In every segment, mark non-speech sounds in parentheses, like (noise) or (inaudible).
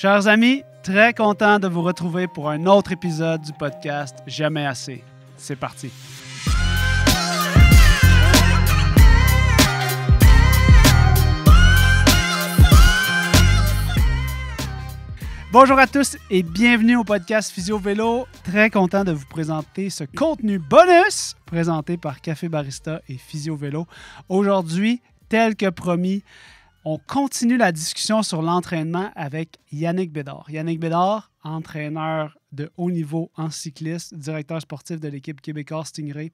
Chers amis, très content de vous retrouver pour un autre épisode du podcast Jamais assez. C'est parti. Bonjour à tous et bienvenue au podcast Physio Vélo. Très content de vous présenter ce contenu bonus présenté par Café Barista et Physio Vélo. Aujourd'hui, tel que promis, on continue la discussion sur l'entraînement avec Yannick Bédard. Yannick Bédard, entraîneur de haut niveau en cycliste, directeur sportif de l'équipe québécoise Stingray.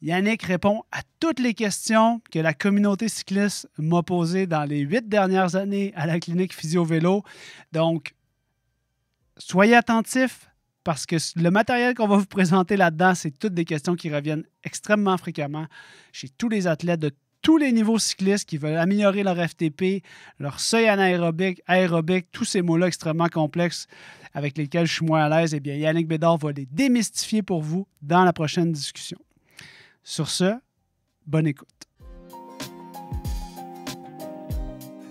Yannick répond à toutes les questions que la communauté cycliste m'a posées dans les huit dernières années à la clinique physio-vélo. Donc, soyez attentifs parce que le matériel qu'on va vous présenter là-dedans, c'est toutes des questions qui reviennent extrêmement fréquemment chez tous les athlètes de tous les niveaux cyclistes qui veulent améliorer leur FTP, leur seuil anaérobique, aérobique, tous ces mots-là extrêmement complexes avec lesquels je suis moins à l'aise, eh bien, Yannick Bédard va les démystifier pour vous dans la prochaine discussion. Sur ce, bonne écoute.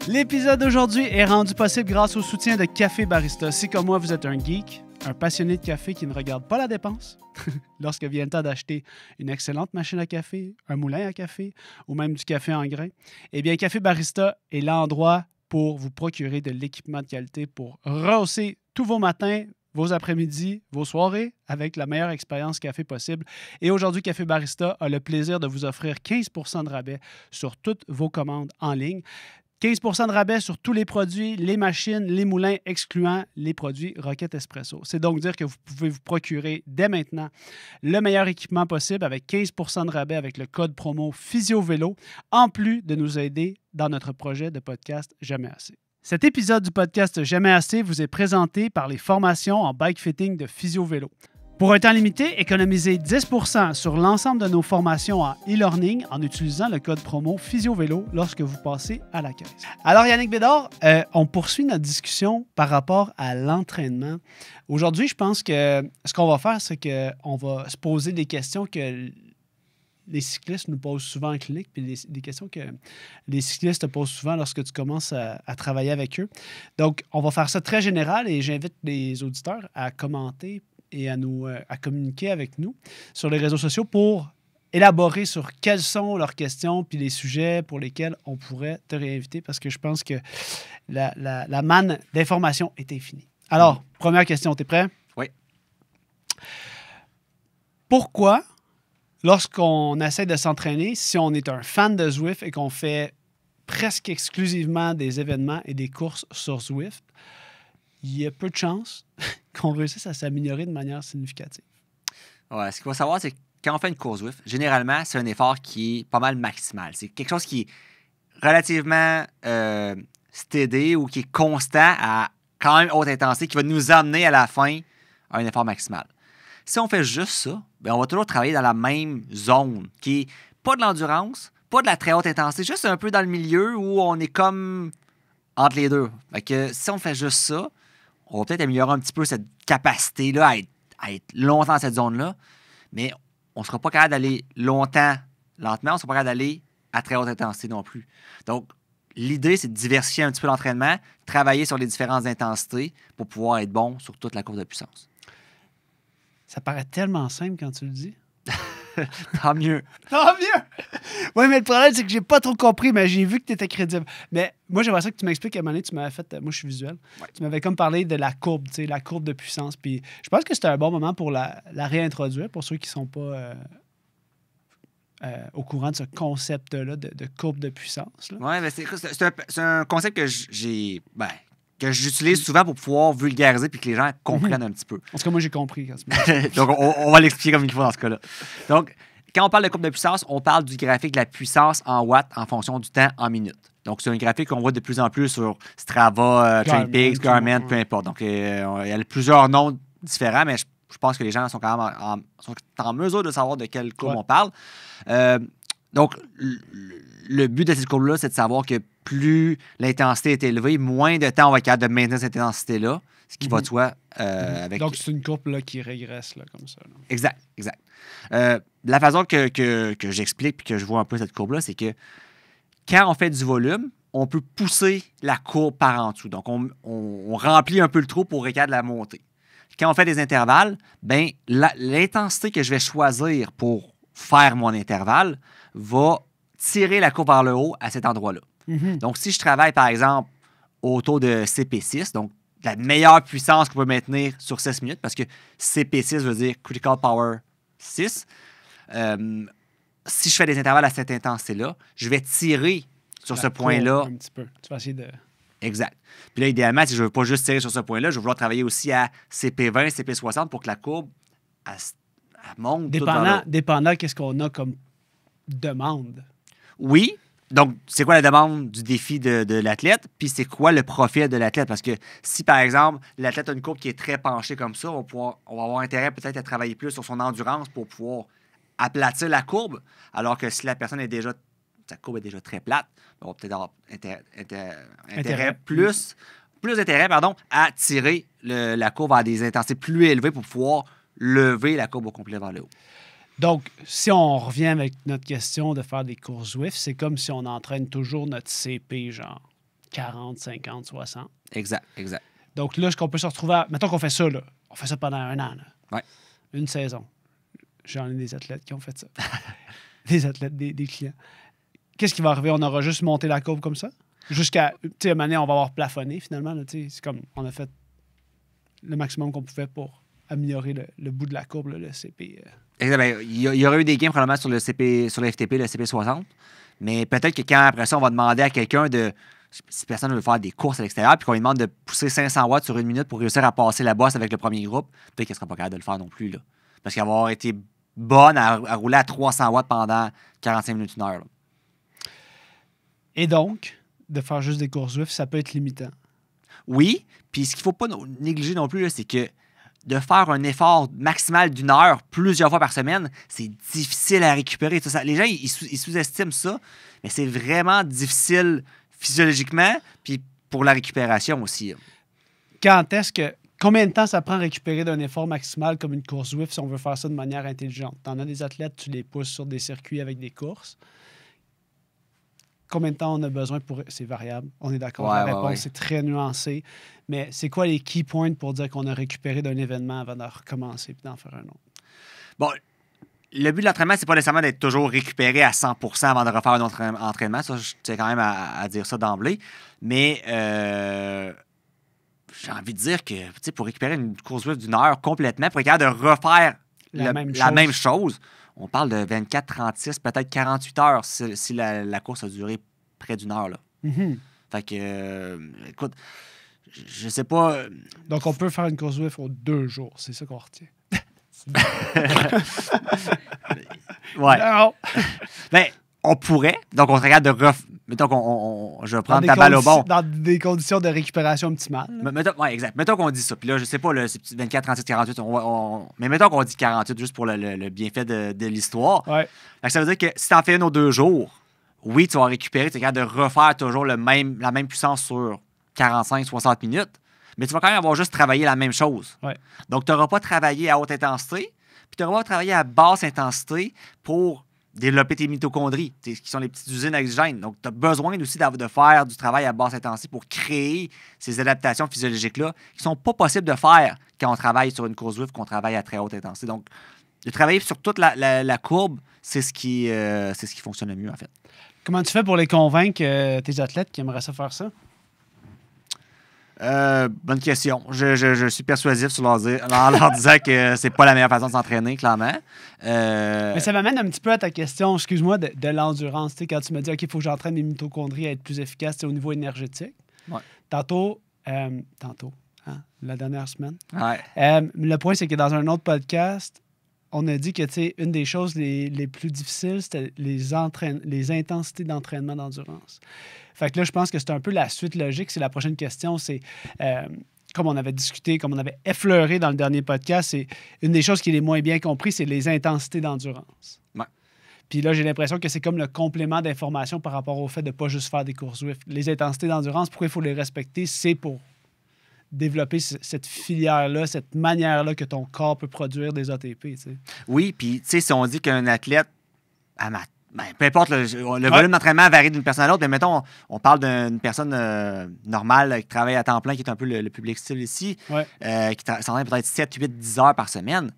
L'épisode d'aujourd'hui est rendu possible grâce au soutien de Café Barista. Si comme moi vous êtes un geek, un passionné de café qui ne regarde pas la dépense (laughs) lorsque vient le temps d'acheter une excellente machine à café, un moulin à café ou même du café en grain, eh bien Café Barista est l'endroit pour vous procurer de l'équipement de qualité pour rehausser tous vos matins, vos après-midi, vos soirées avec la meilleure expérience café possible. Et aujourd'hui, Café Barista a le plaisir de vous offrir 15 de rabais sur toutes vos commandes en ligne. 15 de rabais sur tous les produits, les machines, les moulins, excluant les produits Rocket Espresso. C'est donc dire que vous pouvez vous procurer dès maintenant le meilleur équipement possible avec 15 de rabais avec le code promo PhysioVélo, en plus de nous aider dans notre projet de podcast Jamais assez. Cet épisode du podcast Jamais assez vous est présenté par les formations en bike fitting de PhysioVélo. Pour un temps limité, économisez 10 sur l'ensemble de nos formations en e-learning en utilisant le code promo PhysioVélo lorsque vous passez à la caisse. Alors, Yannick Bédard, euh, on poursuit notre discussion par rapport à l'entraînement. Aujourd'hui, je pense que ce qu'on va faire, c'est qu'on va se poser des questions que les cyclistes nous posent souvent en clinique, puis des questions que les cyclistes te posent souvent lorsque tu commences à travailler avec eux. Donc, on va faire ça très général et j'invite les auditeurs à commenter et à, nous, euh, à communiquer avec nous sur les réseaux sociaux pour élaborer sur quelles sont leurs questions puis les sujets pour lesquels on pourrait te réinviter parce que je pense que la, la, manne d'informations est infinie. Alors, mm. première question, tu es prêt? Oui. Pourquoi, lorsqu'on essaie de s'entraîner, si on est un fan de Zwift et qu'on fait presque exclusivement des événements et des courses sur Zwift, il y a peu de chances (laughs) qu'on réussisse à s'améliorer de manière significative. Ouais, ce qu'il faut savoir, c'est que quand on fait une course WIF, généralement, c'est un effort qui est pas mal maximal. C'est quelque chose qui est relativement euh, stédé ou qui est constant à quand même haute intensité, qui va nous amener à la fin à un effort maximal. Si on fait juste ça, ben on va toujours travailler dans la même zone, qui est pas de l'endurance, pas de la très haute intensité, juste un peu dans le milieu où on est comme entre les deux. que si on fait juste ça, on va peut-être améliorer un petit peu cette capacité-là à, être, longtemps dans cette zone-là, mais on ne sera pas capable d'aller longtemps lentement, on ne sera pas capable d'aller à très haute intensité non plus. Donc, l'idée, c'est de diversifier un petit peu l'entraînement, travailler sur les différentes intensités pour pouvoir être bon sur toute la courbe de puissance. Ça paraît tellement simple quand tu le dis. (laughs) Tant mieux. Tant mieux! Oui, mais le problème, c'est que j'ai pas trop compris, mais j'ai vu que tu étais crédible. Mais moi, j'aimerais ça que tu m'expliques à un moment tu m'avais fait. Euh, moi, je suis visuel. Tu m'avais comme parlé de la courbe, tu sais, la courbe de puissance. Puis je pense que c'était un bon moment pour la, réintroduire pour ceux qui sont pas. Euh, euh, au courant de ce concept-là de, courbe de puissance. Oui, c'est un, un, concept que j'ai. Ben, que j'utilise souvent pour pouvoir vulgariser puis que les gens mhm. comprennent un petit peu. En tout cas, moi, j'ai compris. (laughs) Donc, on, va l'expliquer comme il faut dans ce cas-là. Donc, quand on parle de courbe de puissance, on parle du graphique de la puissance en watts en fonction du temps en minutes. Donc, c'est un graphique qu'on voit de plus en plus sur Strava, Train euh, Garmin, peu importe. Donc, euh, il y a plusieurs noms différents, mais je, pense que les gens sont quand même en, mesure de savoir de quel courbe on parle. Euh, donc, le but de cette courbe-là, c'est de savoir que plus l'intensité est élevée, moins de temps on va être capable de maintenir cette intensité-là, ce qui va de mhm. euh, avec... Donc, c'est une courbe là, qui régresse là, comme ça. Exact, exact. Euh, la façon que, j'explique et que je vois un peu cette courbe-là, c'est que quand on fait du volume, on peut pousser la courbe par en dessous. Donc, on, remplit un peu le trou pour être la montée. Quand on fait des intervalles, ben, l'intensité que je vais choisir pour faire mon intervalle va tirer la courbe vers le haut à cet endroit-là. Mhm. Donc, si je travaille, par exemple, autour de CP6, donc la meilleure puissance qu'on peut maintenir sur 16 minutes, parce que CP6 veut dire Critical Power 6, euh, si je fais des intervalles à cette intensité-là, je vais tirer sur ce point-là. Un petit peu. Tu vas de. Exact. Puis là, idéalement, si je ne veux pas juste tirer sur ce point-là, je vais vouloir travailler aussi à CP20, CP60 pour que la courbe elle, monte. Dépendant, dépendant qu'est-ce qu'on a comme demande oui, donc, c'est quoi la demande du défi de, l'athlète? Puis c'est quoi le profil de l'athlète? Parce que si, par exemple, l'athlète a une courbe qui est très penchée comme ça, on, va, avoir intérêt peut-être à travailler plus sur son endurance pour pouvoir aplatir la courbe. Alors que si la personne est déjà, sa courbe est déjà très plate, on va peut-être avoir intérêt, plus, plus d'intérêt, pardon, à tirer la courbe à des intensités plus élevées pour pouvoir lever la courbe au complet vers le haut. Donc, si on revient avec notre question de faire des courses Zwift, c'est comme si on entraîne toujours notre CP, genre 40, 50, 60. Exact, exact. Donc là, ce qu'on peut se retrouver, à... mettons qu'on fait ça, là. on fait ça pendant un an, Ouais. une saison. J'en ai des athlètes qui ont fait ça. (laughs) des athlètes, des, clients. Qu'est-ce qui va arriver? On aura juste monté la courbe comme ça? Jusqu'à, tu sais, année, on va avoir plafonné finalement. C'est comme, on a fait le maximum qu'on pouvait pour améliorer le, bout de la courbe, le CP. Euh, ben, il y, aurait eu des gains probablement sur le CP, sur le FTP, le CP60. Mais peut-être que quand après ça, on va demander à quelqu'un de. Si personne veut faire des courses à l'extérieur, puis qu'on lui demande de pousser 500 watts sur une minute pour réussir à passer la bosse avec le premier groupe, peut-être qu'elle ne sera pas capable de le faire non plus. Parce qu'avoir avoir été bonne à, rouler à 300 watts pendant 45 minutes, une heure. Et donc, de faire juste des courses juives, ça peut être limitant. Oui, puis ce qu'il ne faut pas négliger non plus, c'est que de faire un effort maximal d'une heure plusieurs fois par semaine, c'est difficile à récupérer. Tout ça, les gens, ils, sous-estiment ça, mais c'est vraiment difficile physiologiquement, puis pour la récupération aussi. Hein. Quand est-ce que. Combien de temps ça prend à récupérer d'un effort maximal comme une course Zwift si on veut faire ça de manière intelligente? T'en as des athlètes, tu les pousses sur des circuits avec des courses combien de temps on a besoin pour. C'est variable, on est d'accord. la réponse, est très nuancée. Mais c'est quoi les key points pour dire qu'on a récupéré d'un événement avant de recommencer et d'en faire un autre? Bon, le but de l'entraînement, c'est pas nécessairement d'être toujours récupéré à 100 avant de refaire un autre entraînement. Ça, je tiens quand même à, dire ça d'emblée. Mais euh, j'ai envie de dire que pour récupérer une course d'une heure complètement, pour être capable de refaire la, même chose on parle de 24, 36, peut-être 48 heures si, la, course a duré près d'une heure. Mhm. Fait que, euh, écoute, je sais pas. Euh, donc, on peut faire une course Zwift en deux jours, c'est ça qu'on retient. (laughs) ouais. Mais ben, on pourrait, donc on regarde de ref... Mettons qu'on. je vais prendre ta balle au bon. Dans des conditions de récupération petit Mettons, exact. Mettons qu'on dit ça. Puis là, je sais pas, c'est 24, 38, 48. Mais mettons qu'on dit 48 juste pour le, bienfait de, l'histoire. Ouais. Ça veut dire que si tu en fais une aux deux jours, oui, tu vas récupérer, tu es capable de refaire toujours le même, la même puissance sur 45-60 minutes, mais tu vas quand même avoir juste travaillé la même chose. Ouais. Donc, tu n'auras pas travaillé à haute intensité, puis tu n'auras pas travaillé à basse intensité pour développer tes mitochondries, qui sont les petites usines à Donc, tu as besoin aussi de faire du travail à basse intensité pour créer ces adaptations physiologiques-là qui ne sont pas possibles de faire quand on travaille sur une course vive, qu'on travaille à très haute intensité. Donc, de travailler sur toute la, courbe, c'est ce, qui, euh, ce qui fonctionne le mieux, en fait. Comment tu fais pour les convaincre, euh, tes athlètes qui aimeraient ça faire ça? Euh, bonne question. Je, suis persuasif sur leur dire, (laughs) en leur disant que c'est pas la meilleure façon de s'entraîner, clairement. Euh, Mais ça m'amène un petit peu à ta question, excuse-moi, de, l'endurance. Quand tu me dis, qu'il faut que j'entraîne mes mitochondries à être plus efficace au niveau énergétique. Tantôt, euh, tantôt, hein, la dernière semaine. le point, c'est que dans un autre podcast, on a dit que tu sais, une des choses les, plus difficiles, c'était les, les intensités d'entraînement d'endurance. Fait que là, je pense que c'est un peu la suite logique. C'est la prochaine question, c'est euh, comme on avait discuté, comme on avait effleuré dans le dernier podcast, c'est une des choses qui est moins bien compris, c'est les intensités d'endurance. Ouais. Puis là, j'ai l'impression que c'est comme le complément d'information par rapport au fait de ne pas juste faire des courses Zwift. Les intensités d'endurance, pourquoi il faut les respecter, c'est pour développer cette filière-là, cette manière-là que ton corps peut produire des ATP. Oui, puis tu sais, si on dit qu'un athlète ben, peu importe, le, volume d'entraînement varie d'une personne à l'autre, mais mettons, on, parle d'une personne euh, normale qui travaille à temps plein, qui est un peu le, public style ici, euh, qui travaille peut-être 7, 8, 10 heures par semaine.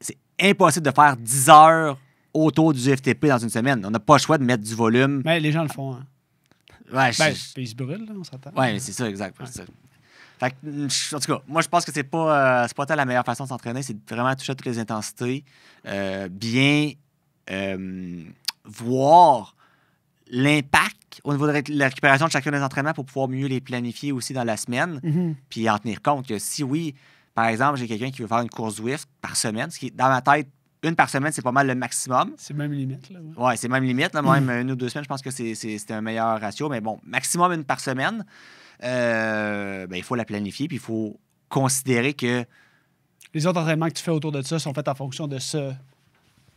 C'est impossible de faire 10 heures autour du FTP dans une semaine. On n'a pas le choix de mettre du volume. Mais ben, les gens le font. Hein. Ouais, ben, Ils se brûlent, on s'entend. Oui, c'est ça, exact que, mm, en tout cas, moi, je pense que c'est pas, euh, pas la meilleure façon de s'entraîner, c'est vraiment toucher toutes les intensités, euh, bien euh, voir l'impact au niveau de la récupération de chacun des entraînements pour pouvoir mieux les planifier aussi dans la semaine, mhm. puis en tenir compte que si oui, par exemple, j'ai quelqu'un qui veut faire une course Zwift par semaine, ce qui, est dans ma tête, une par semaine, c'est pas mal le maximum. C'est même limite. Là, ouais, c'est même limite. Là, même mhm. une ou deux semaines, je pense que c'est un meilleur ratio. Mais bon, maximum une par semaine. Euh, ben, il faut la planifier, puis il faut considérer que. Les autres entraînements que tu fais autour de ça sont faits en fonction de ce.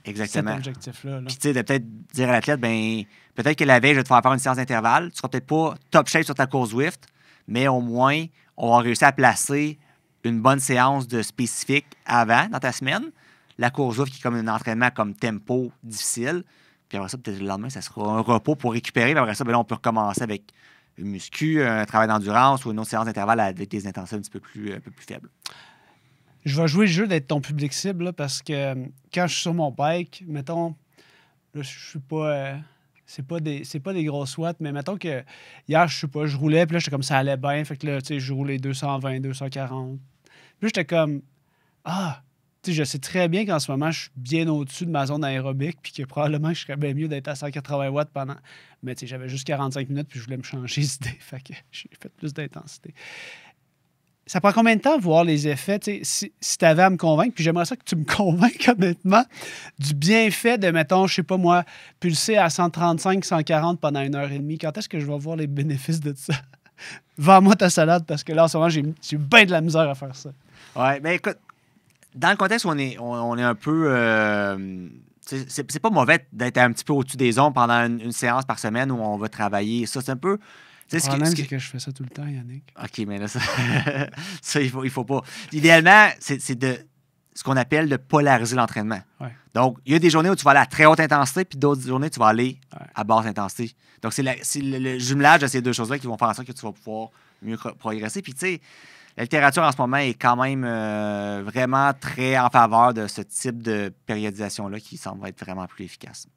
Exactement. Cet objectif-là. Puis, tu sais, de peut-être dire à l'athlète, ben peut-être que la veille, je vais te faire faire une séance d'intervalle. Tu ne seras peut-être pas top shape sur ta course swift mais au moins, on va réussir à placer une bonne séance de spécifique avant dans ta semaine. La course Zwift qui est comme un entraînement comme tempo difficile. Puis après ça, peut-être le lendemain, ça sera un repos pour récupérer. Puis après ça, ben on peut recommencer avec muscu, un travail d'endurance ou une autre séance d'intervalle avec des intensités un petit peu plus, plus faibles. Je vais jouer le jeu d'être ton public cible parce que euh, quand je suis sur mon bike, mettons, là, je suis pas. Euh, c'est pas des c'est pas des grosses watts, mais mettons que hier, je suis pas, je roulais, puis là, j'étais comme ça allait bien. Fait que là, tu sais, je roulais 220, 240. Puis j'étais comme, ah, je sais très bien qu'en ce moment, je suis bien au-dessus de ma zone aérobique, puis que probablement, je serais bien mieux d'être à 180 watts pendant. Mais j'avais juste 45 minutes, puis je voulais me changer d'idée. (laughs) Fait que j'ai fait plus d'intensité. Ça prend combien de temps voir les effets? T'sais, si, si tu avais à me convaincre, puis j'aimerais ça que tu me (laughs) convainques honnêtement du bienfait de, mettons, je sais pas moi, pulser à 135, 140 pendant une heure et demie. Quand est-ce que je vais voir les bénéfices de ça? (laughs) Vends-moi ta salade parce que là, en ce moment, j'ai bien de la misère à faire ça. Ouais, mais ben, écoute, dans le contexte où on est, on, est un peu. Euh, c'est pas mauvais d'être un petit peu au-dessus des ondes pendant une, séance par semaine où on va travailler. Ça, c'est un peu. Le problème, c'est que... je fais ça tout le temps, Yannick. OK, mais là, ça, (laughs) il, faut, il faut pas. Idéalement, c'est de ce qu'on appelle de polariser l'entraînement. Donc, il y a des journées où tu vas aller à très haute intensité, puis d'autres journées tu vas aller à basse intensité. Donc, c'est le, le, jumelage de ces deux choses-là qui vont faire en sorte que tu vas pouvoir mieux progresser. Puis, tu sais, la littérature en ce moment est quand même euh, vraiment très en faveur de ce type de périodisation-là qui semble être vraiment plus efficace.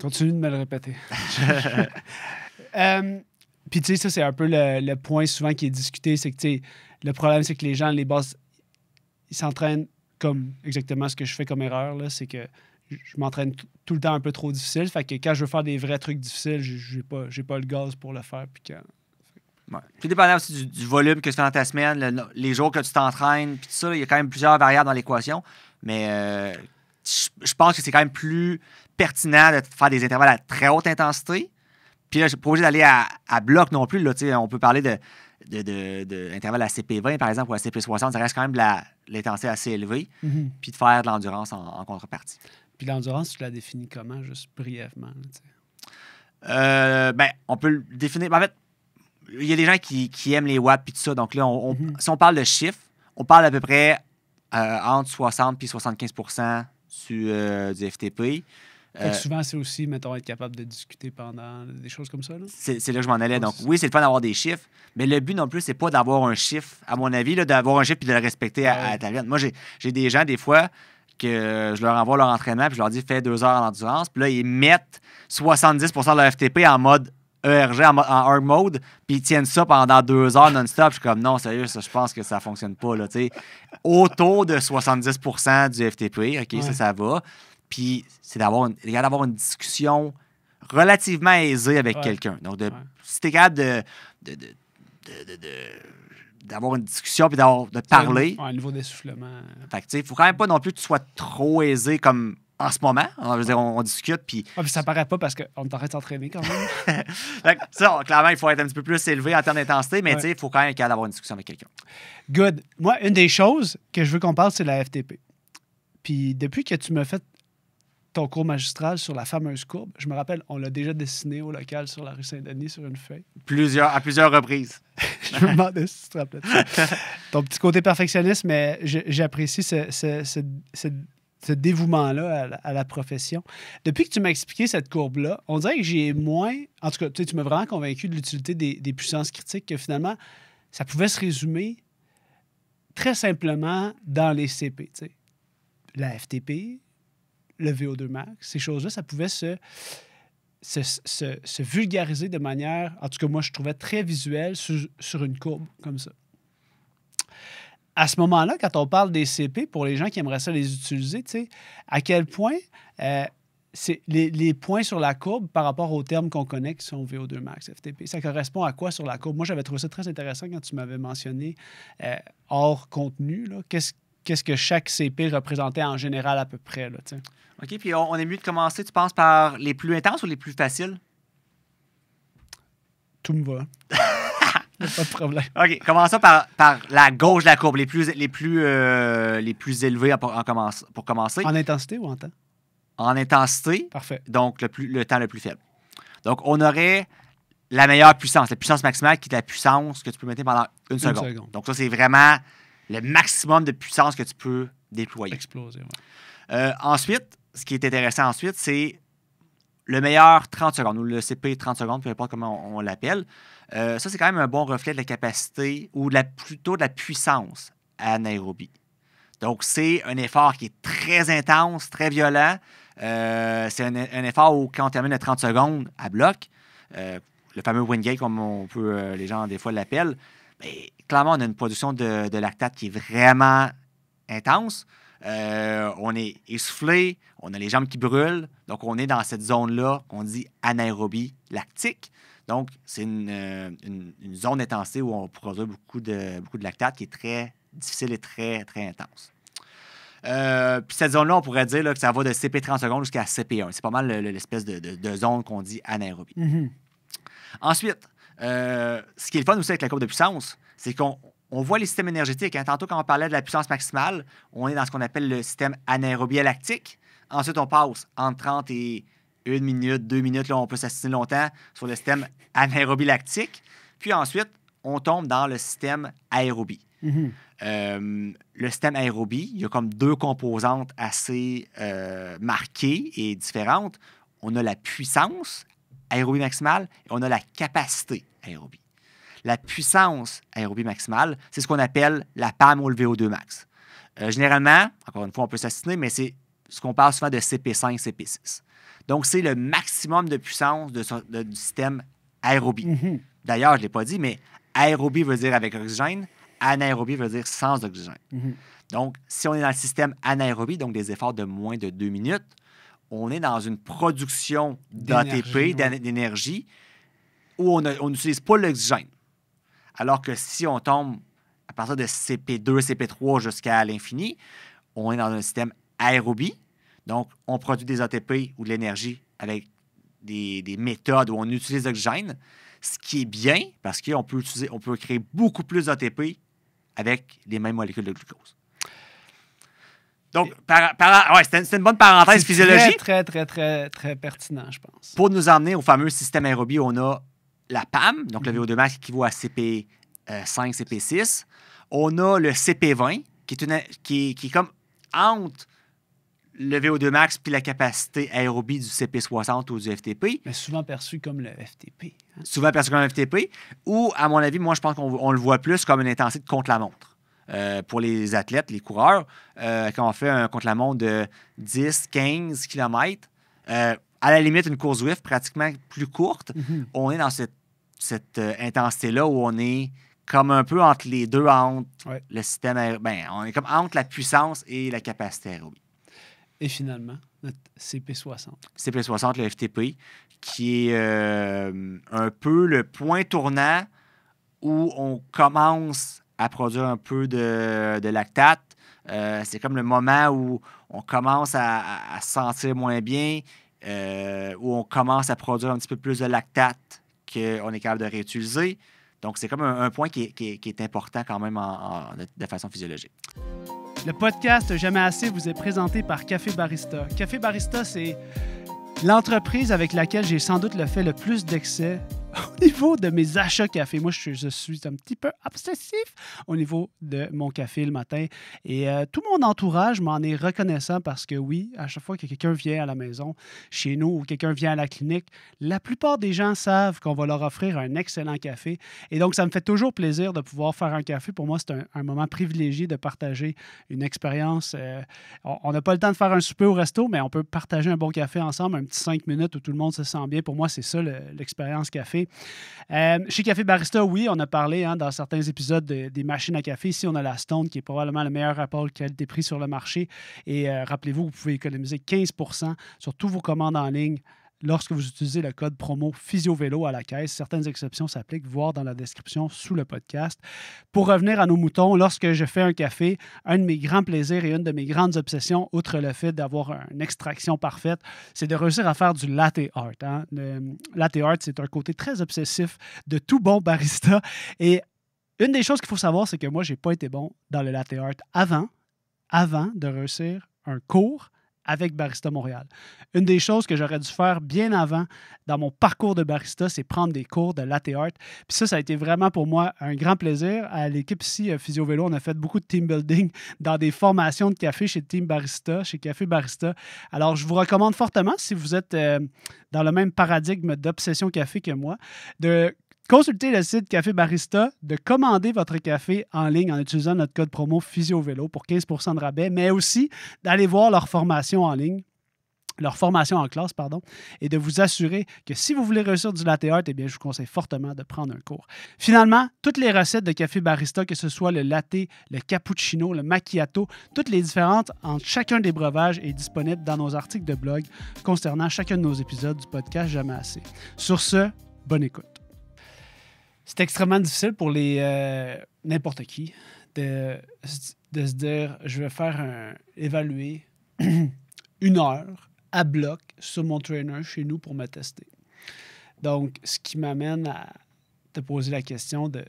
Continue de me le répéter. (laughs) (laughs) Euh, puis, tu sais, ça, c'est un peu le, point souvent qui est discuté. C'est que, tu sais, le problème, c'est que les gens, les boss, ils s'entraînent comme exactement ce que je fais comme erreur. là C'est que je m'entraîne tout le temps un peu trop difficile. Fait que quand je veux faire des vrais trucs difficiles, j'ai pas, pas le gaz pour le faire. Puis quand Ouais. Tout dépendant aussi du, volume que tu fais dans ta semaine, les jours que tu t'entraînes, puis tout ça, il y a quand même plusieurs variables dans l'équation. Mais euh, je pense que c'est quand même plus pertinent de faire des intervalles à très haute intensité. Puis là, je suis pas d'aller à, bloc non plus. on peut parler de, de, à CP20, par exemple, ou à CP60. Ça reste quand même l'intensité assez élevée. Mhm. Puis de faire de l'endurance en, contrepartie. Puis l'endurance, tu la définis comment, juste brièvement? Euh, ben, on peut le définir. Ben, en fait, il y a des gens qui, aiment les watts et tout ça. Donc là, mhm. si on parle de chiffres, on parle à peu près euh, entre 60 et 75 du, euh, du FTP. et euh, souvent, c'est aussi, mettons, être capable de discuter pendant des choses comme ça. C'est là que je m'en allais. Donc, oui, c'est le fun d'avoir des chiffres, mais le but non plus, c'est pas d'avoir un chiffre, à mon avis, d'avoir un chiffre et de le respecter à, ta à Moi, j'ai des gens, des fois, que je leur envoie leur entraînement, puis je leur dis, fais deux heures en endurance, puis là, ils mettent 70 de leur FTP en mode ERG en, hard mode, puis ils tiennent ça pendant deux heures non-stop. Je suis comme, non, sérieux, je pense que ça ne fonctionne pas. Là, Autour de 70 du FTP, OK, ça, ça va. Puis c'est d'avoir une, d'avoir une discussion relativement aisée avec quelqu'un. Donc, de, si tu es capable de, de, d'avoir une discussion puis de parler. Un niveau d'essoufflement. Fait que, tu faut quand même pas non plus que tu sois trop aisé comme en ce moment. on, discute. Puis... Ah, ça paraît pas parce qu'on est t'arrête train quand même. (laughs) clairement, il faut être un petit peu plus élevé en termes d'intensité, mais il faut quand même d'avoir une discussion avec quelqu'un. Good. Moi, une des choses que je veux qu'on parle, c'est la FTP. Puis depuis que tu m'as fait ton cours magistral sur la fameuse courbe, je me rappelle, on l'a déjà dessiné au local sur la rue Saint-Denis sur une feuille. Plusieurs, à plusieurs reprises. (laughs) je me demandais si tu te rappelles. (laughs) ton petit côté perfectionniste, mais j'apprécie cette... ce, ce dévouement-là à, la profession. Depuis que tu m'as expliqué cette courbe-là, on dirait que j'ai moins. En tout cas, tu m'as vraiment convaincu de l'utilité des, puissances critiques, que finalement, ça pouvait se résumer très simplement dans les CP. T'sais. La FTP, le VO2 max, ces choses-là, ça pouvait se, se, vulgariser de manière, en tout cas, moi, je trouvais très visuel sur, sur une courbe comme ça à ce moment-là, quand on parle des CP, pour les gens qui aimeraient ça les utiliser, à quel point euh, les, points sur la courbe par rapport aux termes qu'on connaît qui sont VO2 max, FTP, ça correspond à quoi sur la courbe? Moi, j'avais trouvé ça très intéressant quand tu m'avais mentionné euh, hors contenu. Qu'est-ce qu'est-ce que chaque CP représentait en général à peu près. Là, OK, puis on, est mieux de commencer, tu penses, par les plus intenses ou les plus faciles? Tout me va. (laughs) (laughs) pas de problème. OK, commençons par, par, la gauche de la courbe, les plus, les plus, euh, les plus élevés pour, commence, pour commencer. En intensité ou en temps? En intensité. Parfait. Donc, le, le temps le plus faible. Donc, on aurait la meilleure puissance, la puissance maximale qui est la puissance que tu peux mettre pendant une, seconde. Donc, ça, c'est vraiment le maximum de puissance que tu peux déployer. Exploser, euh, Ensuite, ce qui est intéressant ensuite, c'est le meilleur 30 secondes ou le CP 30 secondes, peu importe comment on l'appelle. Euh, ça, c'est quand même un bon reflet de la capacité ou plutôt de la puissance à Donc, c'est un effort qui est très intense, très violent. Euh, c'est un, effort où, quand on termine à 30 secondes à bloc, euh, le fameux Wingate, comme on peut, les gens des fois l'appellent, clairement, on a une production de lactate qui est vraiment intense. on est essoufflé, on a les jambes qui brûlent. Donc, on est dans cette zone-là qu'on dit anaérobie lactique. Donc, c'est euh, une, zone intensée où on produit beaucoup de, beaucoup de lactate qui est très difficile et très, très intense. Euh, puis cette zone-là, on pourrait dire que ça va de CP30 secondes jusqu'à CP1. C'est pas mal l'espèce de, zone qu'on dit anaérobie. Mm-hmm. Ensuite, euh, ce qui est le fun aussi avec la courbe de puissance, c'est qu'on voit les systèmes énergétiques. Hein. Tantôt, quand on parlait de la puissance maximale, on est dans ce qu'on appelle le système anaérobie lactique. Ensuite, on passe entre 30 et une minute, deux minutes, là, on peut s'assiner longtemps sur le système anaérobie lactique. Puis ensuite, on tombe dans le système aérobie. Mhm. Euh, le système aérobie, il y a comme deux composantes assez euh, marquées et différentes. On a la puissance aérobie maximale et on a la capacité aérobie. La puissance aérobie maximale, c'est ce qu'on appelle la PAM ou le VO2 max. Euh, généralement, encore une fois, on peut s'assiner, mais c'est ce qu'on parle souvent de CP5, CP6. Donc, c'est le maximum de puissance du système aérobie. Mhm. D'ailleurs, je ne l'ai pas dit, mais aérobie veut dire avec oxygène, anaérobie veut dire sans oxygène. Mhm. Donc, si on est dans le système anaérobie, donc des efforts de moins de deux minutes, on est dans une production d'ATP, d'énergie, où on n'utilise pas l'oxygène. Alors que si on tombe à partir de CP2, CP3 jusqu'à l'infini, on est dans un système aérobie donc, on produit des ATP ou de l'énergie avec des, méthodes où on utilise l'oxygène, ce qui est bien parce qu'on peut, utiliser, on peut créer beaucoup plus d'ATP avec les mêmes molécules de glucose. Donc, c'est une bonne parenthèse physiologique. Très, très, très, très, pertinent, je pense. Pour nous emmener au fameux système aérobie, on a la PAM, donc le mhm. VO2 max qui vaut à CP5, euh, CP6. On a le CP20, qui est, une, qui, qui est comme entre le VO2 max puis la capacité aérobie du CP60 ou du FTP. Mais souvent perçu comme le FTP. Hein. Souvent perçu comme le FTP. Ou, à mon avis, moi, je pense qu'on le voit plus comme une intensité de contre-la-montre. Euh, pour les athlètes, les coureurs, euh, quand on fait un contre-la-montre de 10, 15 km, à la limite, une course WIF pratiquement plus courte, mhm. on est dans cette, euh, intensité-là où on est comme un peu entre les deux, entre le système, ben, on est comme entre la puissance et la capacité aérobie. Et finalement, notre CP60. CP60, le FTP, qui est euh, un peu le point tournant où on commence à produire un peu de, lactate. Euh, c'est comme le moment où on commence à, se sentir moins bien, euh, où on commence à produire un petit peu plus de lactate qu'on est capable de réutiliser. Donc, c'est comme un, point qui est, important quand même de façon physiologique. Le podcast Jamais assez vous est présenté par Café Barista. Café Barista, c'est l'entreprise avec laquelle j'ai sans doute le fait le plus d'excès niveau de mes achats café, moi, je, suis un petit peu obsessif au niveau de mon café le matin. Et euh, tout mon entourage m'en est reconnaissant parce que oui, à chaque fois que quelqu'un vient à la maison, chez nous, ou quelqu'un vient à la clinique, la plupart des gens savent qu'on va leur offrir un excellent café. Et donc, ça me fait toujours plaisir de pouvoir faire un café. Pour moi, c'est un, moment privilégié de partager une expérience. Euh, on n'a pas le temps de faire un souper au resto, mais on peut partager un bon café ensemble, un petit cinq minutes où tout le monde se sent bien. Pour moi, c'est ça l'expérience café. Euh, chez Café Barista, oui, on a parlé hein, dans certains épisodes des machines à café. Ici, on a la Stone, qui est probablement le meilleur rapport qualité-prix sur le marché. Et euh, rappelez-vous, vous pouvez économiser 15 sur toutes vos commandes en ligne lorsque vous utilisez le code promo PhysioVélo à la caisse. Certaines exceptions s'appliquent, voir dans la description sous le podcast. Pour revenir à nos moutons, lorsque je fais un café, un de mes grands plaisirs et une de mes grandes obsessions, outre le fait d'avoir une extraction parfaite, c'est de réussir à faire du latte art. Hein. Le latte art, c'est un côté très obsessif de tout bon barista. Et une des choses qu'il faut savoir, c'est que moi, je n'ai pas été bon dans le latte art avant, avant de réussir un cours avec Barista Montréal. Une des choses que j'aurais dû faire bien avant dans mon parcours de barista, c'est prendre des cours de latte art. Puis ça, ça a été vraiment pour moi un grand plaisir. À l'équipe ici, euh, Physio Vélo, on a fait beaucoup de team building (laughs) dans des formations de café chez Team Barista, chez Café Barista. Alors, je vous recommande fortement, si vous êtes euh, dans le même paradigme d'obsession café que moi, de Consultez le site Café Barista de commander votre café en ligne en utilisant notre code promo PhysioVélo pour 15 de rabais, mais aussi d'aller voir leur formation en ligne leur formation en classe, pardon, et de vous assurer que si vous voulez réussir du latte art, eh bien, je vous conseille fortement de prendre un cours. Finalement, toutes les recettes de café barista, que ce soit le latte, le cappuccino, le macchiato, toutes les différentes entre chacun des breuvages est disponible dans nos articles de blog concernant chacun de nos épisodes du podcast Jamais assez. Sur ce, bonne écoute c'est extrêmement difficile pour les euh, n'importe qui de, de, se dire je vais faire un, évaluer (clears throat) une heure à bloc sur mon trainer chez nous pour me tester. Donc, ce qui m'amène à te poser la question de,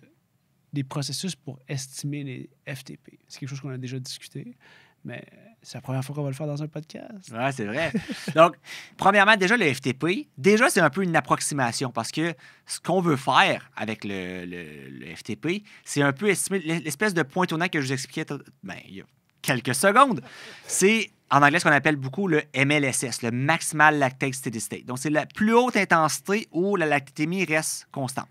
des processus pour estimer les FTP. C'est quelque chose qu'on a déjà discuté. Mais c'est la première fois qu'on va le faire dans un podcast. Oui, c'est vrai. (laughs) Donc, premièrement, déjà, le FTP, déjà, c'est un peu une approximation parce que ce qu'on veut faire avec le, FTP, c'est un peu estimer l'espèce de point tournant que je vous expliquais ben, il y a quelques secondes. C'est en anglais ce qu'on appelle beaucoup le MLSS, le Maximal Lactate Steady State. Donc, c'est la plus haute intensité où la lactémie reste constante.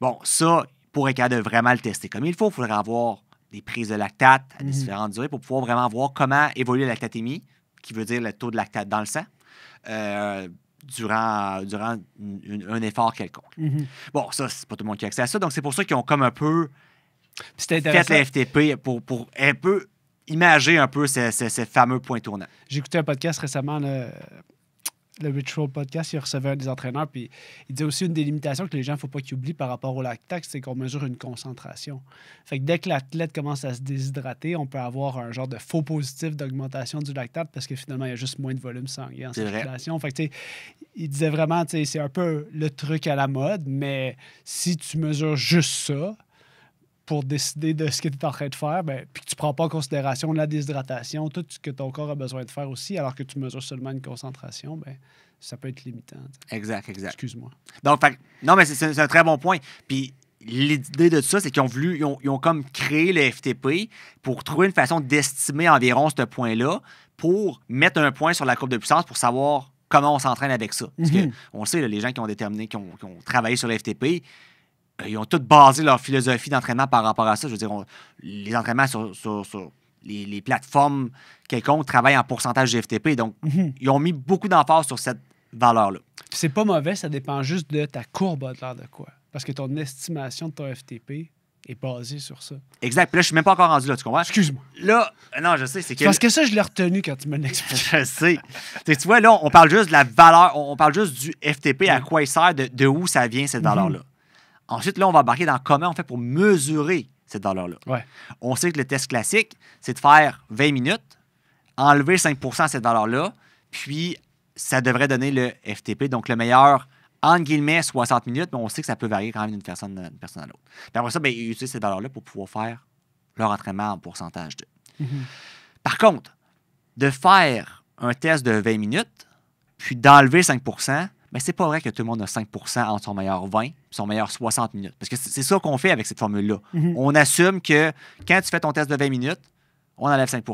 Bon, ça, pour être capable de vraiment le tester comme il faut, il faudrait avoir des prises de lactate à mhm. différentes durées pour pouvoir vraiment voir comment évolue la lactatémie, qui veut dire le taux de lactate dans le sang. Euh, durant, durant un effort quelconque. Mhm. Bon, ça, c'est pas tout le monde qui a accès à ça. Donc, c'est pour ça qu'ils ont comme un peu fait la FTP pour, pour un peu imager un peu ces fameux points tournants. J'ai un podcast récemment, le Ritual Podcast, il recevait des entraîneurs, puis il disait aussi une délimitation que les gens, ne faut pas qu'ils oublient par rapport au lactate, c'est qu'on mesure une concentration. Fait que dès que l'athlète commence à se déshydrater, on peut avoir un genre de faux positif d'augmentation du lactate parce que finalement, il y a juste moins de volume sanguin en circulation. Fait que, il disait vraiment, c'est un peu le truc à la mode, mais si tu mesures juste ça, pour décider de ce que tu es en train de faire, ben, puis que tu ne prends pas en considération la déshydratation, tout ce que ton corps a besoin de faire aussi, alors que tu mesures seulement une concentration, ben, ça peut être limitant. Exact, exact. Excuse-moi. Donc, non, mais c'est un très bon point. Puis l'idée de ça, c'est qu'ils ont voulu, ils ont, comme créé le FTP pour trouver une façon d'estimer environ ce point-là, pour mettre un point sur la courbe de puissance pour savoir comment on s'entraîne avec ça. Parce mhm. qu'on on sait, les gens qui ont déterminé, qui ont travaillé sur le FTP, ben, ils ont tous basé leur philosophie d'entraînement par rapport à ça. Je veux dire, les entraînements sur, les, plateformes quelconques travaillent en pourcentage FTP. Donc, mhm. ils ont mis beaucoup d'emphase sur cette valeur-là. C'est pas mauvais, ça dépend juste de ta courbe de de quoi. Parce que ton estimation de ton FTP est basée sur ça. Exact. Puis là, je suis même pas encore rendu là, tu comprends? Excuse-moi. Là, non, je sais, Parce que ça, je l'ai retenu quand tu me l'expliques. (laughs) je sais. tu vois, là, on parle juste de la valeur, on parle juste du FTP, à quoi il sert, de, où ça vient cette mhm. valeur-là. Ensuite, là, on va embarquer dans comment on fait pour mesurer cette valeur-là. On sait que le test classique, c'est de faire 20 minutes, enlever 5 à cette valeur-là, puis ça devrait donner le FTP, donc le meilleur, entre guillemets, 60 minutes, mais on sait que ça peut varier quand même d'une personne, personne à l'autre. après ça, ben, ils utilisent cette valeur-là pour pouvoir faire leur entraînement en pourcentage de. Mm-hmm. Par contre, de faire un test de 20 minutes, puis d'enlever 5 mais c'est pas vrai que tout le monde a 5 entre son meilleur 20 et son meilleur 60 minutes. Parce que c'est ça qu'on fait avec cette formule-là. Mm-hmm. On assume que quand tu fais ton test de 20 minutes, on enlève 5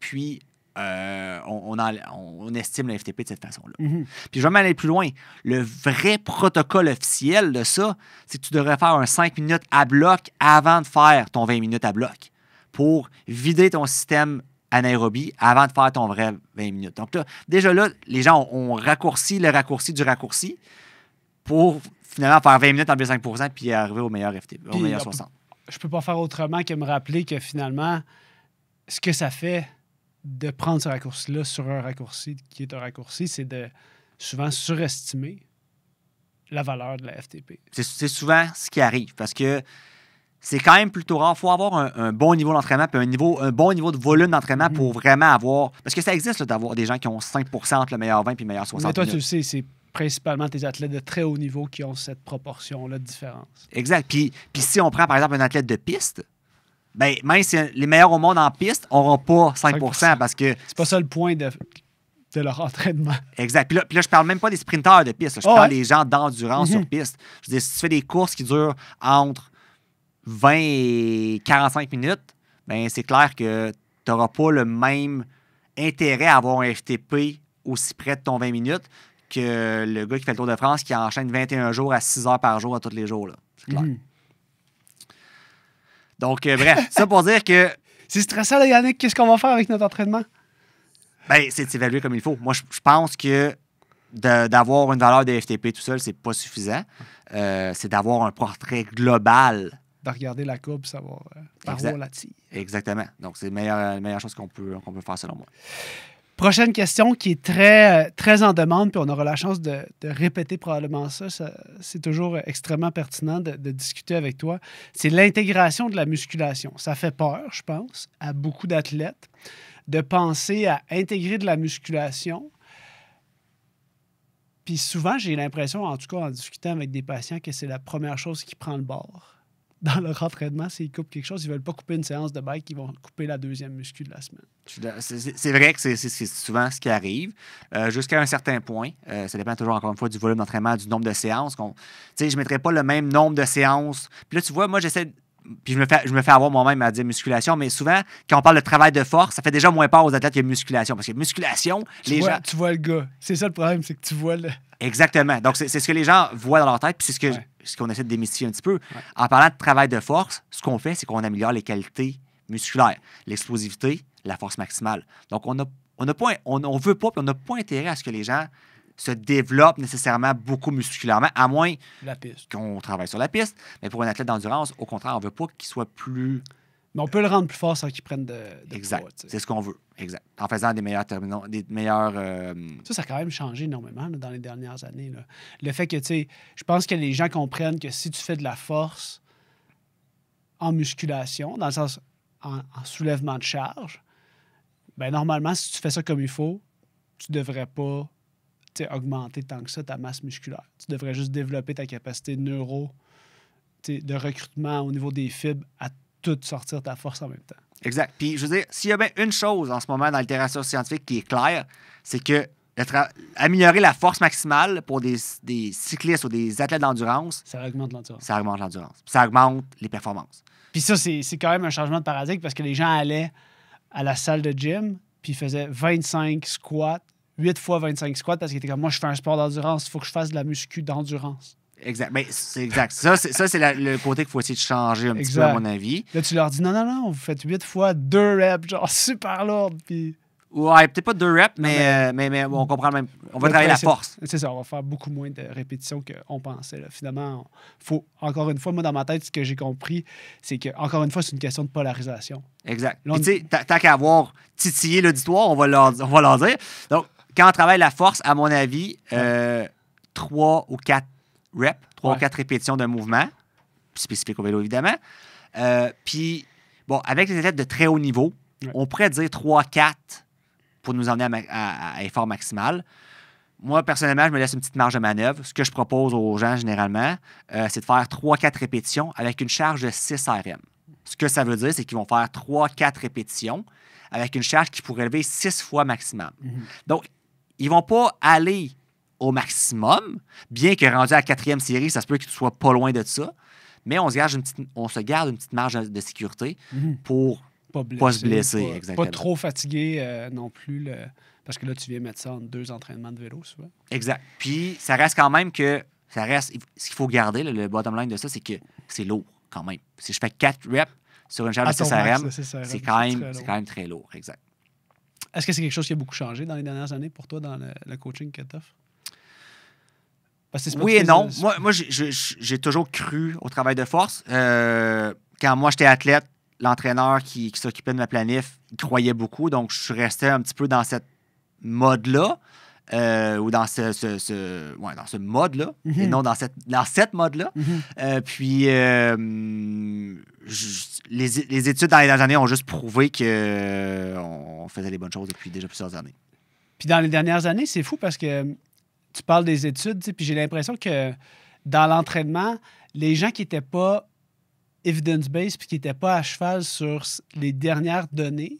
puis euh, on, estime le FTP de cette façon-là. Mm-hmm. Puis je vais même aller plus loin. Le vrai protocole officiel de ça, c'est que tu devrais faire un 5 minutes à bloc avant de faire ton 20 minutes à bloc pour vider ton système anaérobie avant de faire ton vrai 20 minutes. Donc déjà là, les gens ont, raccourci le raccourci du raccourci pour finalement faire 20 minutes en 25 puis arriver au meilleur FTP au meilleur 60. Euh, je peux pas faire autrement que me rappeler que finalement, ce que ça fait de prendre ce raccourci-là sur un raccourci qui est un raccourci, c'est de souvent surestimer la valeur de la FTP. C'est souvent ce qui arrive parce que c'est quand même plutôt rare. Il faut avoir un, bon niveau d'entraînement puis un, niveau, un bon niveau de volume d'entraînement mhm. pour vraiment avoir. Parce que ça existe d'avoir des gens qui ont 5 entre le meilleur 20 et le meilleur 60 Mais toi, tu le sais, c'est principalement tes athlètes de très haut niveau qui ont cette proportion-là de différence. Exact. Puis, puis si on prend par exemple un athlète de piste, ben, même si les meilleurs au monde en piste n'auront pas 5, parce que. C'est pas ça le point de, leur entraînement. Exact. Puis là, puis là, je parle même pas des sprinteurs de piste. Je ah parle des gens d'endurance mhm. sur piste. Je veux si tu fais des courses qui durent entre 20 et 45 minutes, ben c'est clair que tu n'auras pas le même intérêt à avoir un FTP aussi près de ton 20 minutes que le gars qui fait le Tour de France qui enchaîne 21 jours à 6 heures par jour à tous les jours. C'est clair. Mhm. Donc, euh, bref, ça pour dire que. (laughs) C'est stressant, là, Yannick. Qu'est-ce qu'on va faire avec notre entraînement? ben c'est s'évaluer comme il faut. Moi, je, pense que d'avoir une valeur de FTP tout seul, c'est pas suffisant. Euh, c'est d'avoir un portrait global de regarder la courbe, savoir euh, par où la tire. Exactement. Donc, c'est la meilleure, chose qu'on peut, peut faire, selon moi. Prochaine question qui est très, euh, très en demande, puis on aura la chance de, répéter probablement ça. c'est toujours extrêmement pertinent de, de discuter avec toi. C'est l'intégration de la musculation. Ça fait peur, je pense, à beaucoup d'athlètes de penser à intégrer de la musculation. Puis souvent, j'ai l'impression, en tout cas en discutant avec des patients, que c'est la première chose qui prend le bord dans leur entraînement, s'ils coupent quelque chose, ils ne veulent pas couper une séance de bike, ils vont couper la deuxième muscu de la semaine. C'est vrai que c'est souvent ce qui arrive. Euh, jusqu'à un certain point, euh, ça dépend toujours, encore une fois, du volume d'entraînement, du nombre de séances. Tu sais, je ne mettrais pas le même nombre de séances. Puis là, tu vois, moi, j'essaie puis je me fais, je me fais avoir moi-même à dire musculation, mais souvent, quand on parle de travail de force, ça fait déjà moins peur aux athlètes que musculation. Parce que musculation, les gens. Tu vois le gars. C'est ça le problème, c'est que tu vois le. Exactement. Donc, c'est ce que les gens voient dans leur tête, puis c'est ce que ce qu'on essaie de démystifier un petit peu. En parlant de travail de force, ce qu'on fait, c'est qu'on améliore les qualités musculaires, l'explosivité, la force maximale. Donc, on a pas, on, on, veut pas, on n'a pas intérêt à ce que les gens se développent nécessairement beaucoup musculairement, à moins qu'on travaille sur la piste. Mais pour un athlète d'endurance, au contraire, on ne veut pas qu'il soit plus mais on peut le rendre plus fort sans qu'il prenne de, de Exact. C'est ce qu'on veut. Exact. En faisant des meilleurs terminaux, des meilleurs. Euh, ça, ça a quand même changé énormément dans les dernières années. Le fait que, tu sais, je pense que les gens comprennent que si tu fais de la force en musculation, dans le sens en, soulèvement de charge, ben normalement, si tu fais ça comme il faut, tu devrais pas augmenter tant que ça ta masse musculaire. Tu devrais juste développer ta capacité neuro de recrutement au niveau des fibres à tout sortir de ta force en même temps. Exact. Puis je veux dire, s'il y a bien une chose en ce moment dans littérature scientifique qui est claire, c'est que améliorer la force maximale pour des, des cyclistes ou des athlètes d'endurance. Ça augmente l'endurance. Ça augmente l'endurance. Ça augmente les performances. Puis ça, c'est quand même un changement de paradigme parce que les gens allaient à la salle de gym puis faisaient 25 squats, 8 fois 25 squats parce qu'ils étaient comme moi, je fais un sport d'endurance, il faut que je fasse de la muscu d'endurance. Exact. Ben, c'est exact. Ça, c'est le côté qu'il faut essayer de changer un petit peu, à mon avis. Là, tu leur dis non, non, non, vous faites huit fois deux reps, genre (laughs) super lourd. Puis... Ouais, peut-être pas deux reps, mais, euh, mais, mais, on comprend même. On va travailler la force. C'est ça, on va faire beaucoup moins de répétitions qu'on pensait. Finalement, faut, encore une fois, moi, dans ma tête, ce que j'ai compris, c'est que, encore une fois, c'est une question de polarisation. Exact. tu sais, tant qu'à avoir titillé l'auditoire, on, va leur, on va leur dire. Donc, quand on travaille la force, à mon avis, euh, trois ou quatre Rep, trois ou quatre répétitions d'un mouvement, spécifique au vélo évidemment. Euh, puis, bon, avec les athlètes de très haut niveau, on pourrait dire 3-4 pour nous emmener à, effort maximal. Moi, personnellement, je me laisse une petite marge de manœuvre. Ce que je propose aux gens généralement, euh, c'est de faire 3 quatre répétitions avec une charge de 6 RM. Ce que ça veut dire, c'est qu'ils vont faire 3 quatre répétitions avec une charge qui pourrait lever six fois maximum. Mhm. Donc, ils ne vont pas aller au maximum, bien que rendu à la quatrième série, ça se peut que tu sois pas loin de ça. Mais on se garde une petite, on se garde une petite marge de sécurité mhm. pour pas, pas, se blesser. Pas, trop fatigué euh, non plus, parce que là, tu viens mettre ça en deux entraînements de vélo souvent. Exact. Puis ça reste quand même que, ça reste, ce qu'il faut garder, le bottom line de ça, c'est que c'est lourd quand même. Si je fais quatre reps sur une charge de CRM, ah, c'est quand, même, très lourd. Exact. Est-ce que c'est quelque chose qui a beaucoup changé dans les dernières années pour toi dans le, coaching que oui et non. Euh, moi, moi j'ai toujours cru au travail de force. Euh, quand moi, j'étais athlète, l'entraîneur qui, s'occupait de ma planif, croyait beaucoup. Donc, je suis resté un petit peu dans cette mode-là. Euh, ou dans ce, dans ce mode-là, mhm. et non dans cette, dans cette mode-là. Mhm. puis, les, les, études dans les dernières années ont juste prouvé qu'on faisait les bonnes choses depuis déjà plusieurs années. Puis, dans les dernières années, c'est fou parce que tu parles des études, puis j'ai l'impression que dans l'entraînement, les gens qui n'étaient pas evidence-based puis qui n'étaient pas à cheval sur les dernières données,